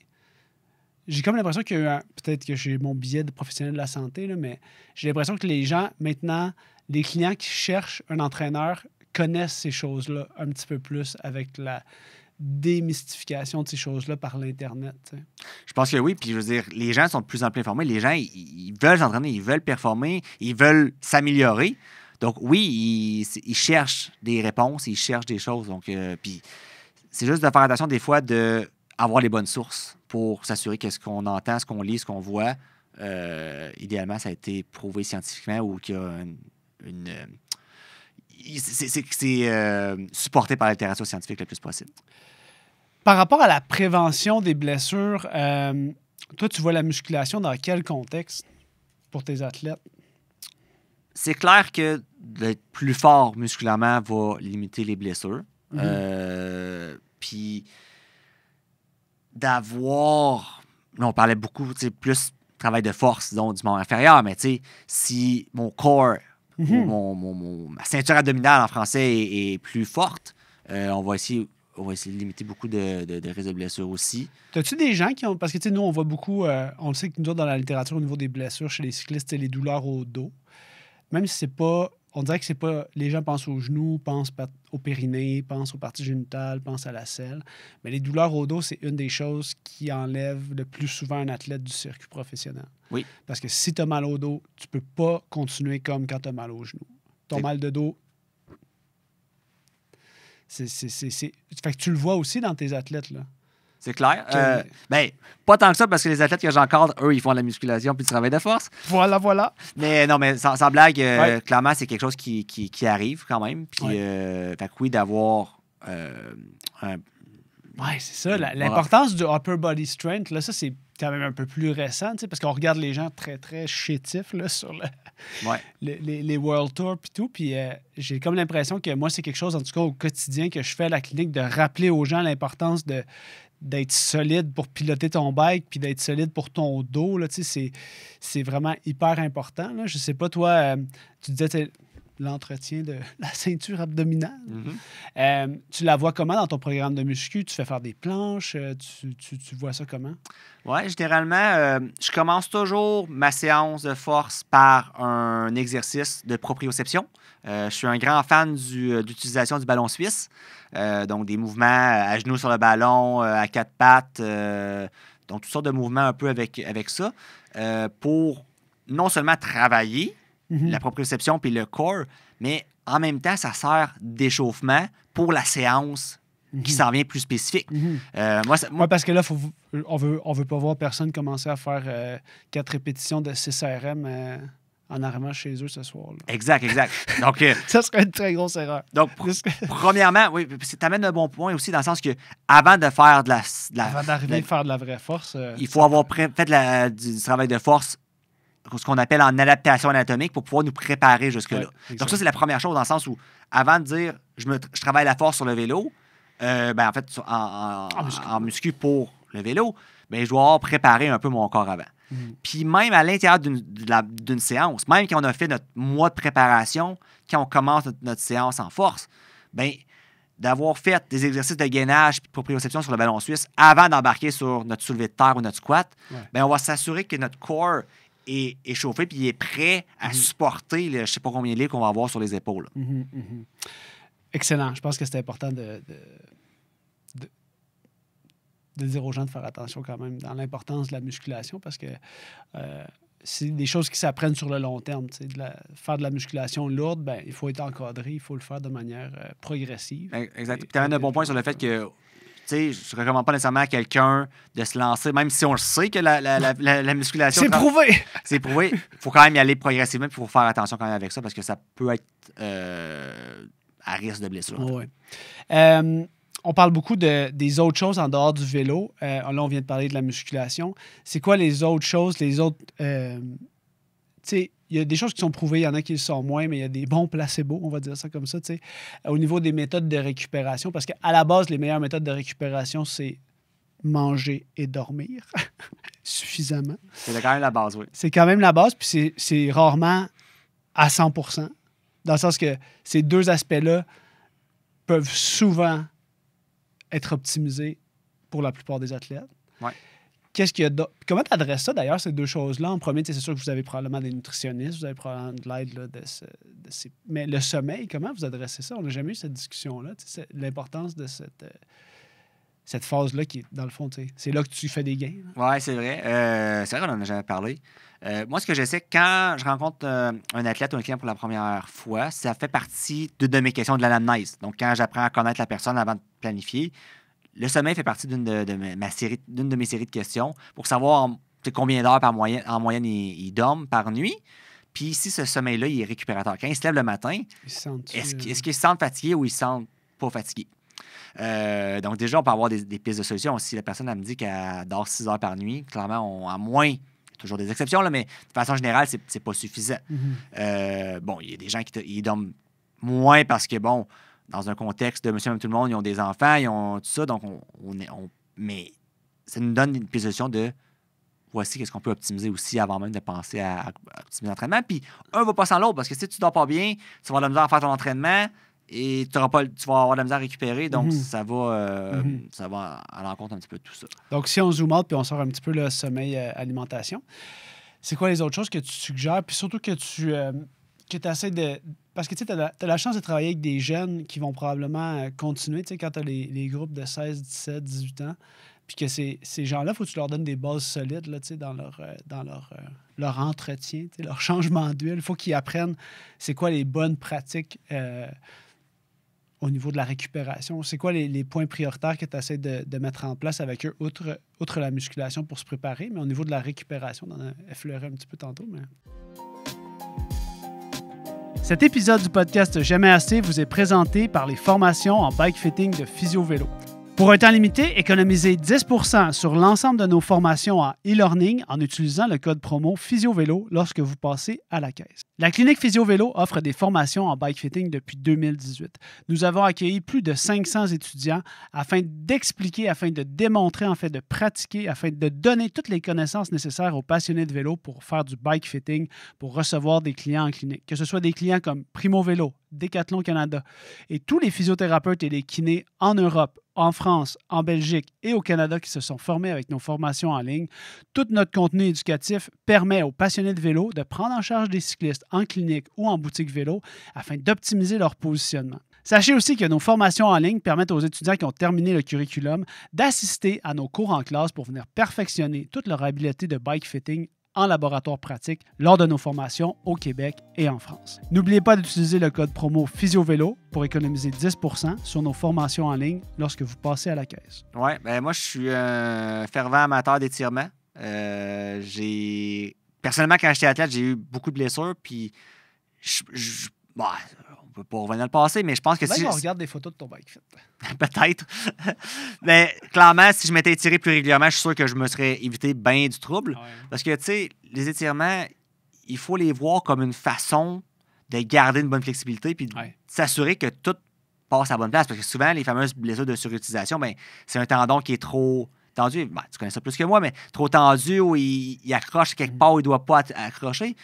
j'ai comme l'impression qu'il Peut-être que j'ai mon billet de professionnel de la santé, là, mais j'ai l'impression que les gens, maintenant, les clients qui cherchent un entraîneur connaissent ces choses-là un petit peu plus avec la, démystification de ces choses-là par l'Internet. Je pense que oui. Puis je veux dire, les gens sont de plus en plus informés. Les gens, ils veulent s'entraîner, ils veulent performer, ils veulent s'améliorer. Donc oui, ils, cherchent des réponses, ils cherchent des choses. Donc, euh, puis c'est juste de faire attention des fois d'avoir les bonnes sources pour s'assurer que ce qu'on entend, ce qu'on lit, ce qu'on voit, euh, idéalement, ça a été prouvé scientifiquement ou qu'il y a une euh, c'est euh, supporté par l'altération scientifique le plus possible. Par rapport à la prévention des blessures, euh, toi, tu vois la musculation dans quel contexte pour tes athlètes? C'est clair que d'être plus fort musculairement va limiter les blessures. Mhm. Euh, puis d'avoir. On parlait beaucoup, plus travail de force, donc du moment inférieur, mais si mon corps Mhm. mon, mon, mon, ma ceinture abdominale en français est, plus forte. Euh, on va essayer on va essayer de limiter beaucoup de, de, de risques de blessures aussi. T'as-tu des gens qui ont. Parce que, tu sais, nous, on voit beaucoup. Euh, on le sait que nous, dans la littérature, au niveau des blessures chez les cyclistes, c'est les douleurs au dos. Même si c'est pas on dirait que c'est pas. Les gens pensent aux genoux, pensent au périnée, pensent aux parties génitales, pensent à la selle. Mais les douleurs au dos, c'est une des choses qui enlève le plus souvent un athlète du circuit professionnel. Oui. Parce que si tu as mal au dos, tu peux pas continuer comme quand tu as mal au genou. Ton mal de dos. C'est, Fait que tu le vois aussi dans tes athlètes, là. C'est clair. Mais euh, ben, pas tant que ça, parce que les athlètes que j'encadre, eux, ils font de la musculation puis du travail de force. Voilà, voilà. Mais non, mais sans, blague, euh, clairement, c'est quelque chose qui, arrive quand même. Puis, euh, oui, d'avoir euh, Ouais, c'est ça. L'importance du upper body strength, là, ça, c'est quand même un peu plus récent, parce qu'on regarde les gens très, très chétifs là, sur le, ouais. les, World Tour et tout. Puis j'ai comme l'impression que moi, c'est quelque chose, en tout cas, au quotidien que je fais à la clinique, de rappeler aux gens l'importance de, d'être solide pour piloter ton bike, puis d'être solide pour ton dos, là, c'est, c'est vraiment hyper important. Là. Je sais pas, toi, euh, tu disais l'entretien de (laughs) la ceinture abdominale. Mm-hmm. Euh, tu la vois comment dans ton programme de muscu? Tu fais faire des planches? Euh, tu, vois ça comment? Oui, généralement, euh, je commence toujours ma séance de force par un exercice de proprioception. je suis un grand fan d'utilisation du, ballon suisse, donc des mouvements à genoux sur le ballon, à quatre pattes, donc toutes sortes de mouvements un peu avec, avec ça, pour non seulement travailler, Mhm. la proprioception puis le core, mais en même temps, ça sert d'échauffement pour la séance qui mhm. s'en vient plus spécifique. Mhm. Euh, moi, parce que là, on veut, on veut pas voir personne commencer à faire euh, quatre répétitions de CRM euh, en arrivant chez eux ce soir. Là. Exact, exact. Donc, (laughs) ça serait une très grosse erreur. Donc, (laughs) premièrement, oui, ça amène un bon point aussi dans le sens que avant de faire de la. avant d'arriver à faire de la vraie force. il faut avoir fait du travail de force ce qu'on appelle en adaptation anatomique pour pouvoir nous préparer jusque-là. Donc ça, c'est la première chose dans le sens où, avant de dire je, me, travaille la force sur le vélo, euh, ben, en fait, en, en, muscu. pour le vélo, ben, je dois avoir préparé un peu mon corps avant. Mm. Puis même à l'intérieur d'une séance, même quand on a fait notre mois de préparation, quand on commence notre, séance en force, ben, d'avoir fait des exercices de gainage et de proprioception sur le ballon suisse avant d'embarquer sur notre soulevé de terre ou notre squat, ben, on va s'assurer que notre corps est, est, puis il est prêt à mhm. supporter le, je sais pas combien de livres qu'on va avoir sur les épaules. Mhm, mhm. Excellent. Je pense que c'est important de, dire aux gens de faire attention quand même dans l'importance de la musculation parce que euh, c'est des choses qui s'apprennent sur le long terme. De la, faire de la musculation lourde, ben, il faut être encadré, il faut le faire de manière euh, progressive. Exact. Tu as un bon point sur le fait que je ne recommande pas nécessairement à quelqu'un de se lancer, même si on sait que la, musculation. C'est prouvé! (laughs) C'est prouvé. Il faut quand même y aller progressivement, il faut faire attention quand même avec ça, parce que ça peut être euh, à risque de blessure. Euh, on parle beaucoup des autres choses en dehors du vélo. Euh, là, on vient de parler de la musculation. C'est quoi les autres choses, les autres sais, il y a des choses qui sont prouvées, il y en a qui le sont moins, mais il y a des bons placebos, on va dire ça comme ça, tu sais, au niveau des méthodes de récupération, parce qu'à la base, les meilleures méthodes de récupération, c'est manger et dormir (laughs) suffisamment. C'est quand même la base, oui. C'est quand même la base, puis c'est rarement à 100 dans le sens que ces deux aspects-là peuvent souvent être optimisés pour la plupart des athlètes. Ouais ce qu'il Comment tu adresses ça d'ailleurs, ces deux choses-là? En premier, c'est sûr que vous avez probablement des nutritionnistes, vous avez probablement de l'aide de, ces... Mais le sommeil, comment vous adressez ça? On n'a jamais eu cette discussion-là. L'importance de cette, euh, cette phase-là qui, est, dans le fond, c'est là que tu fais des gains. Hein? Oui, c'est vrai. Euh, c'est vrai qu'on en a jamais parlé. Euh, moi, ce que sais, quand je rencontre un athlète ou un client pour la première fois, ça fait partie de, mes questions de l'anamnèse. Donc, quand j'apprends à connaître la personne avant de planifier, le sommeil fait partie d'une de, ma série, de mes séries de questions pour savoir combien d'heures par moyenne, en moyenne ils, dorment par nuit. Puis si ce sommeil-là, il est récupérateur. Quand ils se lèvent le matin, est-ce, euh, qu'ils se sentent fatigués ou ils se sentent pas fatigués? Euh, donc déjà, on peut avoir des, pistes de solutions. Si la personne elle me dit qu'elle dort 6 heures par nuit, clairement, on, a moins toujours des exceptions, là, mais de façon générale, c'est, c'est pas suffisant. Mm-hmm. Euh, bon, il y a des gens qui, dorment moins parce que, bon, dans un contexte de monsieur, tout le monde, ils ont des enfants, ils ont tout ça, donc on, on, mais ça nous donne une position de voici qu'est-ce qu'on peut optimiser aussi avant même de penser à, optimiser l'entraînement. Puis un va pas sans l'autre parce que si tu dors pas bien, tu vas avoir de la misère à faire ton entraînement et pas, tu vas avoir de la misère à récupérer. Donc mhm. ça, va, euh, mhm. ça va à l'encontre un petit peu de tout ça. Donc si on zoom out puis on sort un petit peu le sommeil euh, alimentation, c'est quoi les autres choses que tu suggères? Puis surtout que tu. Euh, que tu essaies de, parce que tu as, la chance de travailler avec des jeunes qui vont probablement euh, continuer, quand tu as les, groupes de 16, 17, 18 ans, puis que ces, gens-là, faut que tu leur donnes des bases solides là, dans leur, euh, dans leur, euh, entretien, leur (laughs) changement d'huile. Il faut qu'ils apprennent c'est quoi les bonnes pratiques au niveau de la récupération. C'est quoi les, points prioritaires que tu essaies de, mettre en place avec eux, outre, outre la musculation pour se préparer, mais au niveau de la récupération, on en a effleuré un petit peu tantôt. Mais... Cet épisode du podcast Jamais assez vous est présenté par les formations en bike fitting de Physio Vélo. Pour un temps limité, économisez 10 sur l'ensemble de nos formations en e-learning en utilisant le code promo PhysioVélo lorsque vous passez à la caisse. La clinique PhysioVélo offre des formations en bike fitting depuis 2018. Nous avons accueilli plus de 500 étudiants afin d'expliquer, afin de démontrer, en fait, de pratiquer, afin de donner toutes les connaissances nécessaires aux passionnés de vélo pour faire du bike fitting, pour recevoir des clients en clinique. Que ce soit des clients comme Primo Vélo, Décathlon Canada. Et tous les physiothérapeutes et les kinés en Europe, en France, en Belgique et au Canada qui se sont formés avec nos formations en ligne, tout notre contenu éducatif permet aux passionnés de vélo de prendre en charge des cyclistes en clinique ou en boutique vélo afin d'optimiser leur positionnement. Sachez aussi que nos formations en ligne permettent aux étudiants qui ont terminé le curriculum d'assister à nos cours en classe pour venir perfectionner toute leur habileté de bike fitting en laboratoire pratique lors de nos formations au Québec et en France. N'oubliez pas d'utiliser le code promo PhysioVélo pour économiser 10 sur nos formations en ligne lorsque vous passez à la caisse. Oui, ben moi je suis un fervent amateur d'étirement. Euh, j'ai personnellement quand j'étais athlète, j'ai eu beaucoup de blessures puis je, bah, peut pas revenir le passé, mais je pense que si. Je... regarde des photos de ton bike fit. (laughs) Peut-être. (laughs) mais clairement, si je m'étais étiré plus régulièrement, je suis sûr que je me serais évité bien du trouble. Ah Parce que, tu sais, les étirements, il faut les voir comme une façon de garder une bonne flexibilité puis de s'assurer que tout passe à la bonne place. Parce que souvent, les fameuses blessures de surutilisation, ben, c'est un tendon qui est trop tendu. Ben, tu connais ça plus que moi, mais trop tendu où il, il accroche quelque mm. part où il ne doit pas accrocher.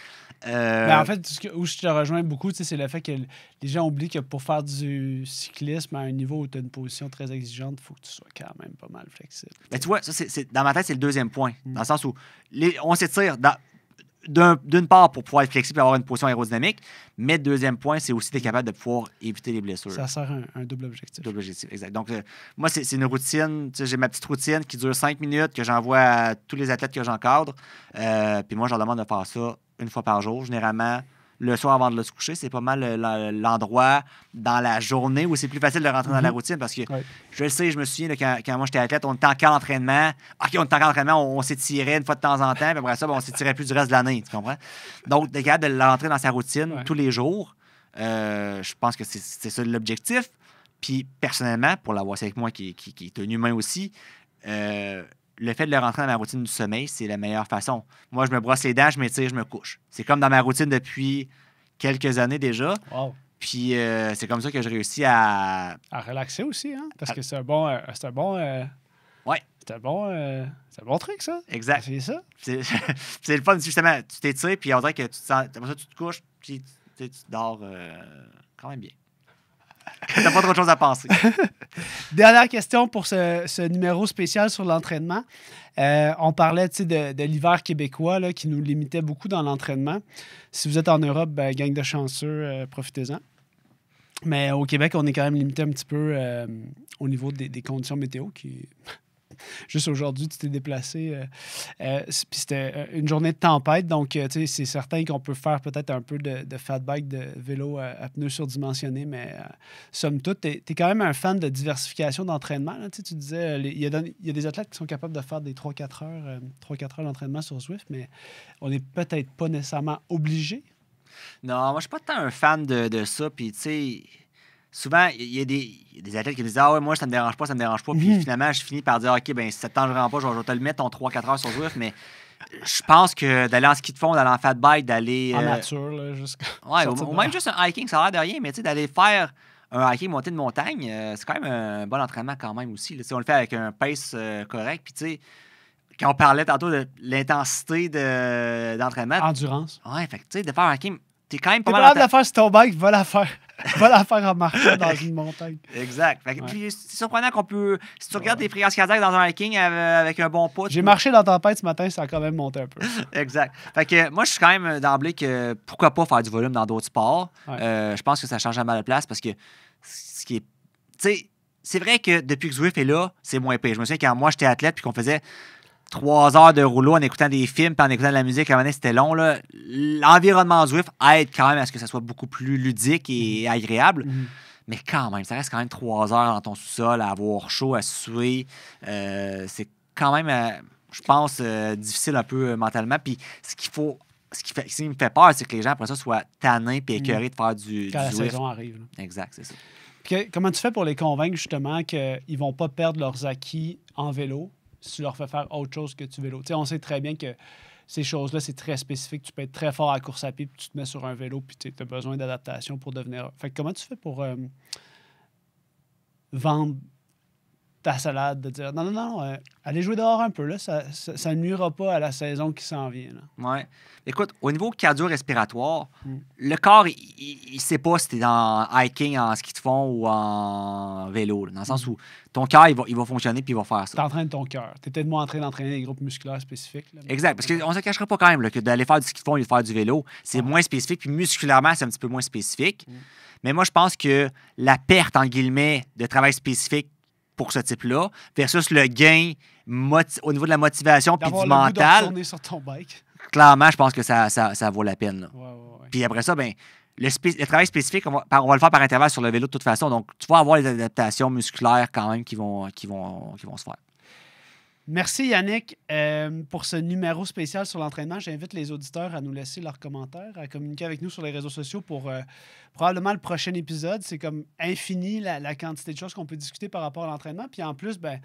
Euh, ben, en fait, ce où je te rejoins beaucoup, c'est le fait que les gens oublient que pour faire du cyclisme à un niveau où tu as une position très exigeante, il faut que tu sois quand même pas mal flexible. tu vois, c'est, dans ma tête, c'est le deuxième point. Mm. Dans le sens où on s'étire. Dans, d'une part, pour pouvoir être flexible et avoir une position aérodynamique, mais deuxième point, c'est aussi d'être capable de pouvoir éviter les blessures. Ça sert un, un double objectif. Double objectif, exact. Donc, euh, moi, c'est une routine. J'ai ma petite routine qui dure cinq minutes, que j'envoie à tous les athlètes que j'encadre. Euh, puis moi, je leur demande de faire ça une fois par jour, généralement le soir avant de se coucher, c'est pas mal euh, l'endroit dans la journée où c'est plus facile de rentrer dans la mhm. routine parce que je le sais, je me souviens quand, moi j'étais athlète, on était en camp d'entraînement. on était en on, s'étirait une fois de temps en temps, puis après ça, on ben, on s'étirait plus du reste de l'année, tu comprends? Donc, d'être capable de rentrer dans sa routine tous les jours, euh, je pense que c'est ça l'objectif. Puis personnellement, pour l'avoir avec moi qui, est un humain aussi, euh, le fait de le rentrer dans ma routine du sommeil, c'est la meilleure façon. Moi, je me brosse les dents, je m'étire, je me couche. C'est comme dans ma routine depuis quelques années déjà. Puis euh, c'est comme ça que je réussis à. À relaxer aussi, hein? Parce que c'est un bon. Euh, c'est bon. Euh, ouais. C'est bon. c'est un bon truc, ça. Exact. C'est ça. (laughs) c'est le fun, justement. Tu t'étires, puis on dirait que tu te tu te couches, puis tu dors quand même bien. (laughs) T'as pas trop de choses à penser. (laughs) Dernière question pour ce, numéro spécial sur l'entraînement. Euh, on parlait de, l'hiver québécois qui nous limitait beaucoup dans l'entraînement. Si vous êtes en Europe, ben, gang de chanceux, euh, profitez-en. Mais au Québec, on est quand même limité un petit peu euh, au niveau des conditions météo qui (laughs) juste aujourd'hui, tu t'es déplacé. Euh, euh, puis c'était euh, une journée de tempête. Donc, tu sais, c'est certain qu'on peut faire peut-être un peu de, fat bike, de vélo à, pneus surdimensionnés, mais somme toute, tu es, quand même un fan de diversification d'entraînement. Tu disais, il y, a des athlètes qui sont capables de faire des 3-4 heures, heures d'entraînement sur Zwift, mais on n'est peut-être pas nécessairement obligé. Non, moi, je suis pas tant un fan de, de ça. Puis, tu sais, souvent, il y, a des, athlètes qui me disent Ah ouais, moi, ça me dérange pas, ça me dérange pas. Puis mhm. finalement, je finis par dire Ok, ben, si ça te tangerait pas, je vais te le mettre en 3-4 heures sur Zwift, mais je pense que d'aller en ski de fond, d'aller en fat bike, d'aller. En euh, nature, là, jusqu'à. (laughs) Ouais, ou, même juste un hiking, ça a l'air de rien, mais tu sais, d'aller faire un hiking monté de montagne, euh, c'est quand même un bon entraînement quand même aussi. Là. On le fait avec un pace euh, correct, puis tu sais quand on parlait tantôt de l'intensité d'entraînement. Endurance. Ouais, fait tu sais, de faire un hiking t'es quand même pas mal. capable de faire sur ton bike, (laughs) va la faire. en marchant dans une montagne. Exact. c'est surprenant qu'on peut. Si tu regardes tes fréquences cardiaques dans un hiking euh, avec un bon pote. J'ai marché dans tempête ce matin, ça a quand même monté un peu. (laughs) exact. Fait que moi, je suis quand même d'emblée que pourquoi pas faire du volume dans d'autres sports. Euh, je pense que ça change jamais de place parce que ce qui est. Tu sais, c'est vrai que depuis que Zwift est là, c'est moins épais. Je me souviens quand moi j'étais athlète puis qu'on faisait trois heures de rouleau en écoutant des films et en écoutant de la musique, à un moment c'était long. L'environnement Zwift aide quand même à ce que ça soit beaucoup plus ludique et mhm. agréable. Mhm. Mais quand même, ça reste quand même trois heures dans ton sous-sol à avoir chaud, à suer. Euh, c'est quand même, euh, je pense, euh, difficile un peu mentalement. Puis ce qu'il faut. Ce qui, fait, me fait peur, c'est que les gens, après ça, soient tannés et mhm. écœurés de faire du. Quand la saison arrive. Exact, c'est ça. comment tu fais pour les convaincre justement qu'ils ne vont pas perdre leurs acquis en vélo si tu leur fais faire autre chose que tu vélo. sais on sait très bien que ces choses-là, c'est très spécifique. Tu peux être très fort à la course à pied, puis tu te mets sur un vélo, puis tu as besoin d'adaptation pour devenir. Fait comment tu fais pour euh, vendre ta salade de dire non, non, non, euh, allez jouer dehors un peu, là, ça, ça, nuira pas à la saison qui s'en vient. Écoute, au niveau cardio-respiratoire, mm. le corps, il, ne sait pas si tu es dans hiking, en ski de fond ou en vélo, dans le sens mm. où ton cœur, il va, il va fonctionner puis il va faire ça. Tu entraînes ton cœur. es peut-être moins en train d'entraîner des groupes musculaires spécifiques. Exact, parce qu'on ne se cachera pas quand même que d'aller faire du ski de fond et de faire du vélo, c'est moins spécifique, puis musculairement, c'est un petit peu moins spécifique. Mm. Mais moi, je pense que la perte, en guillemets, de travail spécifique pour ce type-là, versus le gain au niveau de la motivation puis du mental. Clairement, je pense que ça, ça, vaut la peine. Puis après ça, ben, le, travail spécifique, on va, on le faire par intervalle sur le vélo de toute façon. Donc, tu vas avoir les adaptations musculaires quand même qui vont, qui vont, qui vont se faire. Merci Yannick euh, pour ce numéro spécial sur l'entraînement. J'invite les auditeurs à nous laisser leurs commentaires, à communiquer avec nous sur les réseaux sociaux pour euh, probablement le prochain épisode. C'est comme infini la, quantité de choses qu'on peut discuter par rapport à l'entraînement. Puis en plus, ben,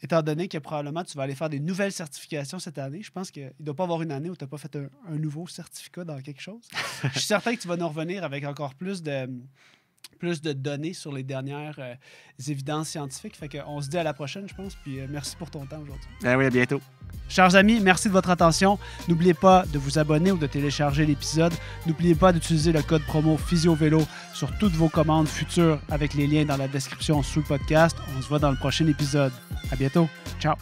étant donné que probablement tu vas aller faire des nouvelles certifications cette année, je pense qu'il ne doit pas avoir une année où tu n'as pas fait un, nouveau certificat dans quelque chose. (laughs) je suis certain que tu vas nous revenir avec encore plus de plus de données sur les dernières euh, évidences scientifiques. Fait qu'on se dit à la prochaine, je pense. Puis euh, merci pour ton temps aujourd'hui. Ben oui, à bientôt. Chers amis, merci de votre attention. N'oubliez pas de vous abonner ou de télécharger l'épisode. N'oubliez pas d'utiliser le code promo PhysioVélo sur toutes vos commandes futures avec les liens dans la description sous le podcast. On se voit dans le prochain épisode. À bientôt. Ciao.